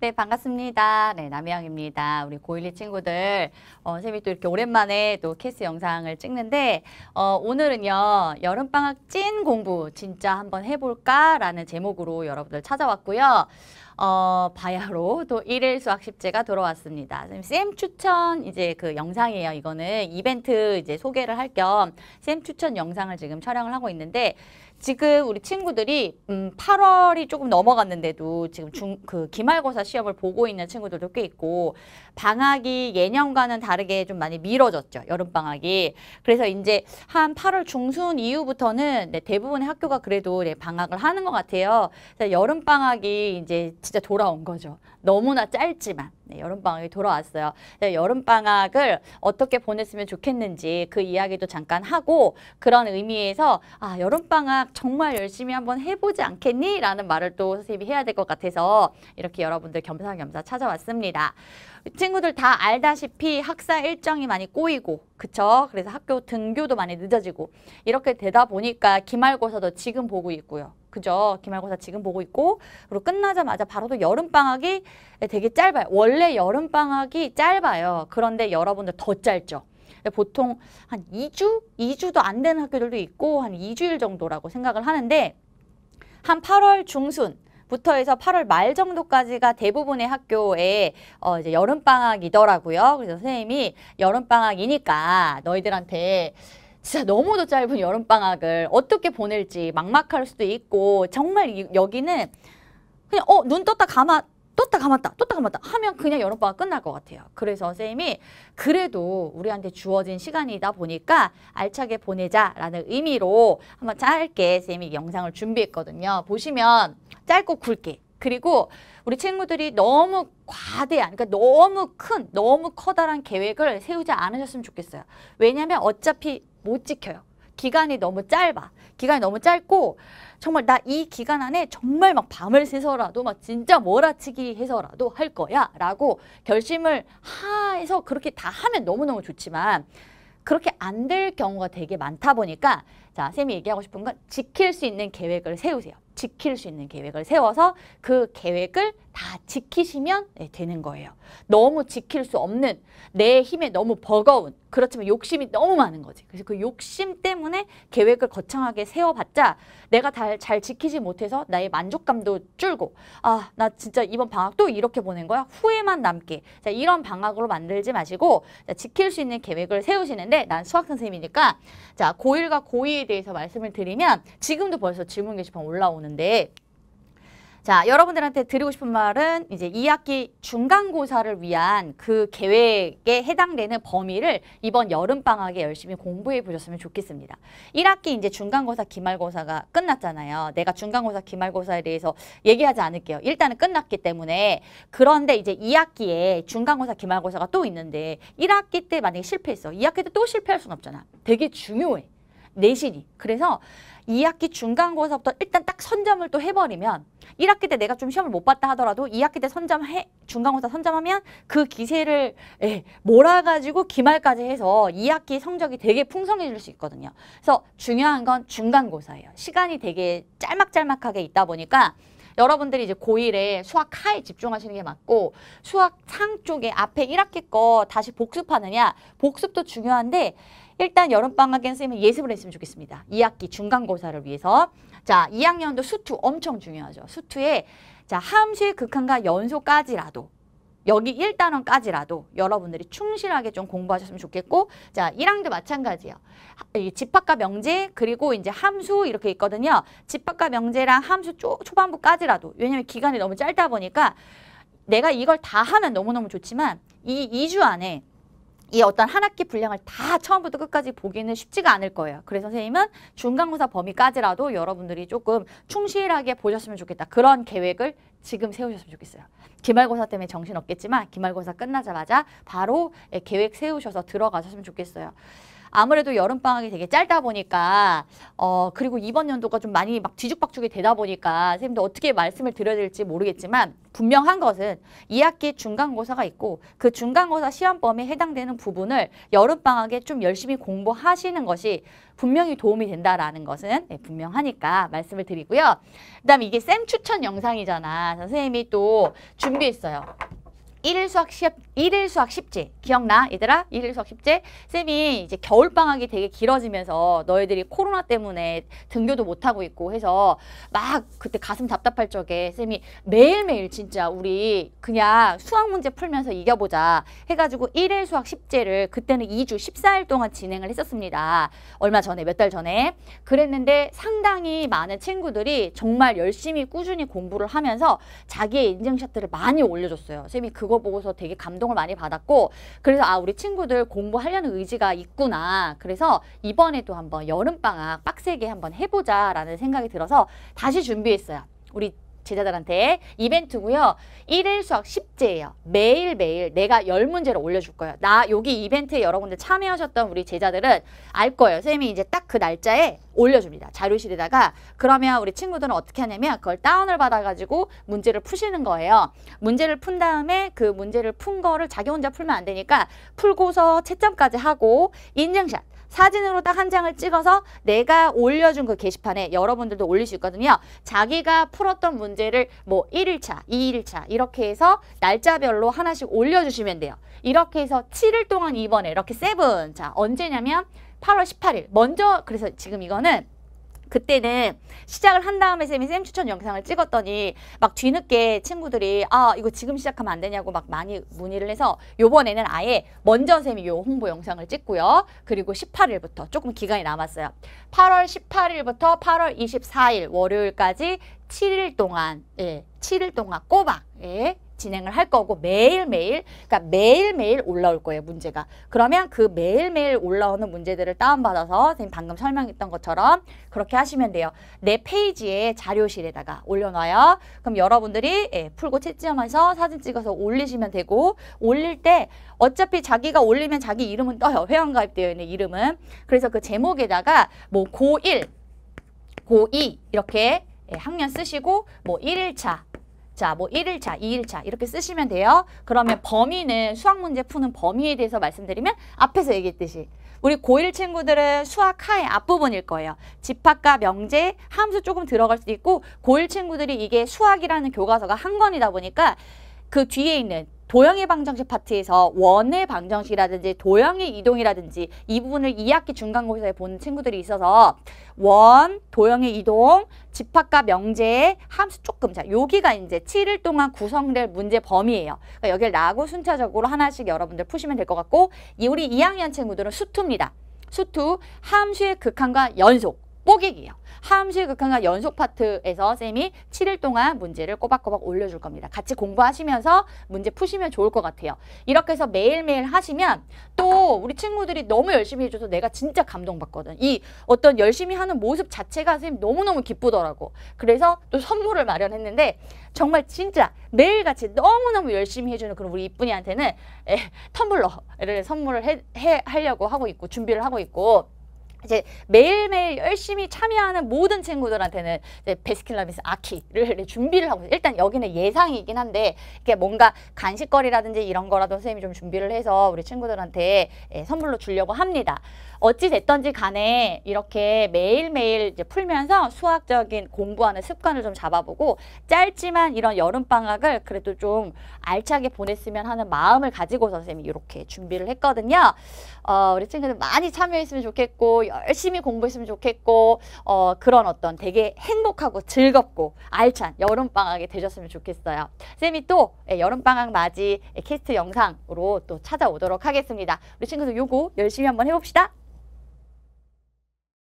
네, 반갑습니다. 네, 남희영입니다. 우리 고일리 친구들, 어, 쌤이 또 이렇게 오랜만에 또 케이스 영상을 찍는데, 어, 오늘은요, 여름방학 찐 공부 진짜 한번 해볼까라는 제목으로 여러분들 찾아왔고요. 어, 바야로 또 1일 수학십제가 돌아왔습니다. 쌤 추천 이제 그 영상이에요. 이거는 이벤트 이제 소개를 할 겸 쌤 추천 영상을 지금 촬영을 하고 있는데 지금 우리 친구들이 음 8월이 조금 넘어갔는데도 지금 중 그 기말고사 시험을 보고 있는 친구들도 꽤 있고 방학이 예년과는 다르게 좀 많이 미뤄졌죠 여름 방학이 그래서 이제 한 8월 중순 이후부터는 네, 대부분의 학교가 그래도 네, 방학을 하는 것 같아요. 여름 방학이 이제 진짜 돌아온 거죠. 너무나 짧지만. 네, 여름방학이 돌아왔어요. 네, 여름방학을 어떻게 보냈으면 좋겠는지 그 이야기도 잠깐 하고 그런 의미에서 아 여름방학 정말 열심히 한번 해보지 않겠니? 라는 말을 또 선생님이 해야 될 것 같아서 이렇게 여러분들 겸사겸사 찾아왔습니다. 친구들 다 알다시피 학사 일정이 많이 꼬이고 그쵸? 그래서 학교 등교도 많이 늦어지고 이렇게 되다 보니까 기말고사도 지금 보고 있고요. 그죠? 기말고사 지금 보고 있고 그리고 끝나자마자 바로 또 여름방학이 되게 짧아요. 원래 원래 여름방학이 짧아요. 그런데 여러분들 더 짧죠. 보통 한 2주? 2주도 안 되는 학교들도 있고 한 2주일 정도라고 생각을 하는데 한 8월 중순 부터 해서 8월 말 정도까지가 대부분의 학교에 어 여름방학이더라고요. 그래서 선생님이 여름방학이니까 너희들한테 진짜 너무도 짧은 여름방학을 어떻게 보낼지 막막할 수도 있고 정말 여기는 그냥 어눈 떴다 감아 떴다 감았다 떴다 감았다 하면 그냥 여름방학 끝날 것 같아요. 그래서 쌤이 그래도 우리한테 주어진 시간이다 보니까 알차게 보내자라는 의미로 한번 짧게 쌤이 영상을 준비했거든요. 보시면 짧고 굵게 그리고 우리 친구들이 너무 과대한, 그러니까 너무 큰, 너무 커다란 계획을 세우지 않으셨으면 좋겠어요. 왜냐하면 어차피 못 지켜요. 기간이 너무 짧아. 기간이 너무 짧고 정말 나 이 기간 안에 정말 막 밤을 새서라도 막 진짜 몰아치기 해서라도 할 거야 라고 결심을 해서 그렇게 다 하면 너무너무 좋지만 그렇게 안 될 경우가 되게 많다 보니까 자 쌤이 얘기하고 싶은 건 지킬 수 있는 계획을 세우세요. 지킬 수 있는 계획을 세워서 그 계획을 다 지키시면 네, 되는 거예요. 너무 지킬 수 없는 내 힘에 너무 버거운 그렇지만 욕심이 너무 많은 거지. 그래서 그 욕심 때문에 계획을 거창하게 세워봤자 내가 잘, 잘 지키지 못해서 나의 만족감도 줄고 아 나 진짜 이번 방학도 이렇게 보낸 거야 후회만 남게 자, 이런 방학으로 만들지 마시고 자, 지킬 수 있는 계획을 세우시는데 난 수학 선생님이니까 자 고1과 고2에 대해서 말씀을 드리면 지금도 벌써 질문 게시판 올라오는 나왔는데 자, 여러분들한테 드리고 싶은 말은 이제 2학기 중간고사를 위한 그 계획에 해당되는 범위를 이번 여름방학에 열심히 공부해 보셨으면 좋겠습니다. 1학기 이제 중간고사, 기말고사가 끝났잖아요. 내가 중간고사, 기말고사에 대해서 얘기하지 않을게요. 일단은 끝났기 때문에 그런데 이제 2학기에 중간고사, 기말고사가 또 있는데 1학기 때 만약에 실패했어. 2학기 때 또 실패할 순 없잖아. 되게 중요해. 내신이. 그래서 2학기 중간고사부터 일단 딱 선점을 또 해버리면 1학기 때 내가 좀 시험을 못 봤다 하더라도 2학기 때 선점해 중간고사 선점하면 그 기세를 예, 몰아가지고 기말까지 해서 2학기 성적이 되게 풍성해질 수 있거든요. 그래서 중요한 건 중간고사예요. 시간이 되게 짤막짤막하게 있다 보니까 여러분들이 이제 고일에 수학 하에 집중하시는 게 맞고 수학 상 쪽에 앞에 1학기 거 다시 복습하느냐 복습도 중요한데 일단 여름방학엔 선생님은 예습을 했으면 좋겠습니다. 2학기 중간고사를 위해서. 자, 2학년도 수투 엄청 중요하죠. 수투에 자 함수의 극한과 연소까지라도 여기 1단원까지라도 여러분들이 충실하게 좀 공부하셨으면 좋겠고 자 1학년도 마찬가지예요. 집합과 명제 그리고 이제 함수 이렇게 있거든요. 집합과 명제랑 함수 초, 초반부까지라도 왜냐면 기간이 너무 짧다 보니까 내가 이걸 다 하면 너무너무 좋지만 이 2주 안에 이 어떤 한 학기 분량을 다 처음부터 끝까지 보기는 쉽지가 않을 거예요. 그래서 선생님은 중간고사 범위까지라도 여러분들이 조금 충실하게 보셨으면 좋겠다. 그런 계획을 지금 세우셨으면 좋겠어요. 기말고사 때문에 정신없겠지만 기말고사 끝나자마자 바로 예, 계획 세우셔서 들어가셨으면 좋겠어요. 아무래도 여름방학이 되게 짧다 보니까 어 그리고 이번 연도가 좀 많이 막 뒤죽박죽이 되다 보니까 선생님도 어떻게 말씀을 드려야 될지 모르겠지만 분명한 것은 2학기 중간고사가 있고 그 중간고사 시험범에 위 해당되는 부분을 여름방학에 좀 열심히 공부하시는 것이 분명히 도움이 된다라는 것은 네, 분명하니까 말씀을 드리고요. 그 다음에 이게 쌤 추천 영상이잖아. 선생님이 또 준비했어요. 일일 수학 시합, 일일 수학 십제 기억나 얘들아? 일일 수학 십제 쌤이 이제 겨울방학이 되게 길어지면서 너희들이 코로나 때문에 등교도 못하고 있고 해서 막 그때 가슴 답답할 적에 쌤이 매일매일 진짜 우리 그냥 수학 문제 풀면서 이겨보자 해가지고 일일 수학 십제를 그때는 이 주십사일 동안 진행을 했었습니다. 얼마 전에 몇 달 전에 그랬는데 상당히 많은 친구들이 정말 열심히 꾸준히 공부를 하면서 자기의 인증샷들을 많이 올려줬어요. 쌤이 그 그거 보고서 되게 감동을 많이 받았고 그래서 아 우리 친구들 공부하려는 의지가 있구나. 그래서 이번에도 한번 여름방학 빡세게 한번 해보자라는 생각이 들어서 다시 준비했어요. 우리 제자들한테 이벤트고요. 일일 수학 십제예요 매일매일 내가 열문제를 올려줄 거예요. 나 여기 이벤트에 여러분들 참여하셨던 우리 제자들은 알 거예요. 선생님이 이제 딱 그 날짜에 올려줍니다. 자료실에다가 그러면 우리 친구들은 어떻게 하냐면 그걸 다운을 받아가지고 문제를 푸시는 거예요. 문제를 푼 다음에 그 문제를 푼 거를 자기 혼자 풀면 안 되니까 풀고서 채점까지 하고 인증샷 사진으로 딱 한 장을 찍어서 내가 올려준 그 게시판에 여러분들도 올릴 수 있거든요. 자기가 풀었던 문제를 뭐 1일차, 2일차 이렇게 해서 날짜별로 하나씩 올려주시면 돼요. 이렇게 해서 7일 동안 이번에 이렇게 세븐 자 언제냐면 8월 18일 먼저 그래서 지금 이거는 그때는 시작을 한 다음에 쌤이 쌤 추천 영상을 찍었더니 막 뒤늦게 친구들이 아 이거 지금 시작하면 안 되냐고 막 많이 문의를 해서 요번에는 아예 먼저 쌤이 요 홍보 영상을 찍고요. 그리고 18일부터 조금 기간이 남았어요. 8월 18일부터 8월 24일 월요일까지 7일 동안 예, 7일 동안 꼬박 예, 진행을 할 거고 매일매일 그러니까 매일매일 올라올 거예요 문제가 그러면 그 매일매일 올라오는 문제들을 다운받아서 선생님 방금 설명했던 것처럼 그렇게 하시면 돼요 내 페이지에 자료실에다가 올려놔요 그럼 여러분들이 예, 풀고 채점해서 사진 찍어서 올리시면 되고 올릴 때 어차피 자기가 올리면 자기 이름은 떠요 회원가입되어 있는 이름은 그래서 그 제목에다가 뭐 고1 고2 이렇게 예, 학년 쓰시고 뭐 1일차 자, 뭐 1일차, 2일차 이렇게 쓰시면 돼요. 그러면 범위는 수학 문제 푸는 범위에 대해서 말씀드리면 앞에서 얘기했듯이 우리 고1 친구들은 수학 하의 앞부분일 거예요. 집합과 명제, 함수 조금 들어갈 수도 있고 고1 친구들이 이게 수학이라는 교과서가 한 권이다 보니까 그 뒤에 있는 도형의 방정식 파트에서 원의 방정식이라든지 도형의 이동이라든지 이 부분을 2학기 중간고사에 본 친구들이 있어서 원, 도형의 이동, 집합과 명제의 함수 조금 자 여기가 이제 7일 동안 구성될 문제 범위예요. 그러니까 여기를 나고 순차적으로 하나씩 여러분들 푸시면 될 것 같고 이 우리 2학년 친구들은 수투입니다. 수투 함수의 극한과 연속 뽀개기요. 하암실 극한과 연속 파트에서 쌤이 7일 동안 문제를 꼬박꼬박 올려줄 겁니다. 같이 공부하시면서 문제 푸시면 좋을 것 같아요. 이렇게 해서 매일매일 하시면 또 우리 친구들이 너무 열심히 해줘서 내가 진짜 감동받거든. 이 어떤 열심히 하는 모습 자체가 선 너무너무 기쁘더라고. 그래서 또 선물을 마련했는데 정말 진짜 매일같이 너무너무 열심히 해주는 그런 우리 이쁜이한테는 에, 텀블러를 선물을 해, 해, 하려고 하고 있고 준비를 하고 있고 이제 매일매일 열심히 참여하는 모든 친구들한테는 이제 베스킨라빈스 아키를 준비를 하고 있어요. 일단 여기는 예상이긴 한데 이게 뭔가 간식거리라든지 이런 거라도 선생님이 좀 준비를 해서 우리 친구들한테 예, 선물로 주려고 합니다. 어찌 됐던지 간에 이렇게 매일매일 이제 풀면서 수학적인 공부하는 습관을 좀 잡아보고 짧지만 이런 여름방학을 그래도 좀 알차게 보냈으면 하는 마음을 가지고 선생님이 이렇게 준비를 했거든요. 어, 우리 친구들 많이 참여했으면 좋겠고 열심히 공부했으면 좋겠고 어, 그런 어떤 되게 행복하고 즐겁고 알찬 여름방학이 되셨으면 좋겠어요. 쌤이 또 예, 여름방학 맞이 캐스트 예, 영상으로 또 찾아오도록 하겠습니다. 우리 친구들 요거 열심히 한번 해봅시다.